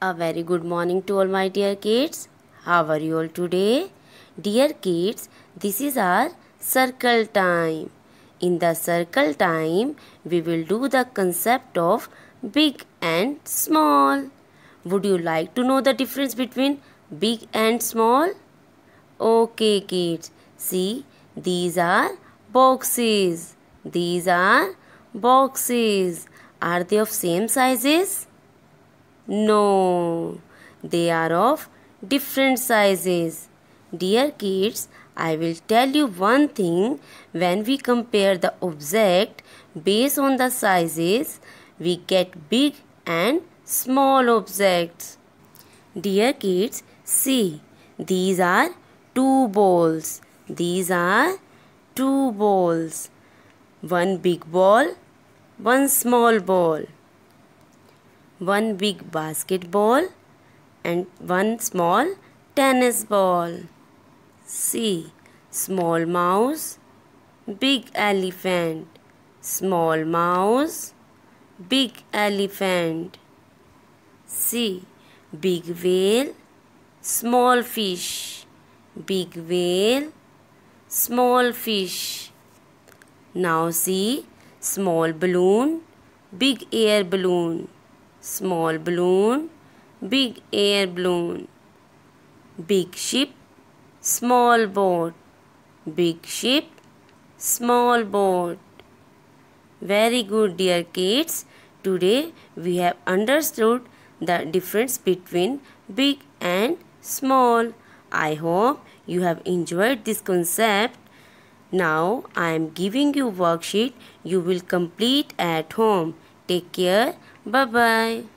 A very good morning to all my dear kids. How are you all today? Dear kids, this is our circle time. In the circle time, we will do the concept of big and small. Would you like to know the difference between big and small? Okay kids, see these are boxes. These are boxes. Are they of same sizes? No, they are of different sizes. Dear kids, I will tell you one thing. When we compare the object based on the sizes, we get big and small objects. Dear kids, see, these are two balls. These are two balls. One big ball, one small ball one big basketball and one small tennis ball. C. Small mouse, big elephant, small mouse, big elephant. C. Big whale, small fish, big whale, small fish. Now see small balloon, big air balloon small balloon, big air balloon, big ship, small boat, big ship, small boat. Very good dear kids, today we have understood the difference between big and small. I hope you have enjoyed this concept. Now I am giving you worksheet you will complete at home. Take care. Bye bye.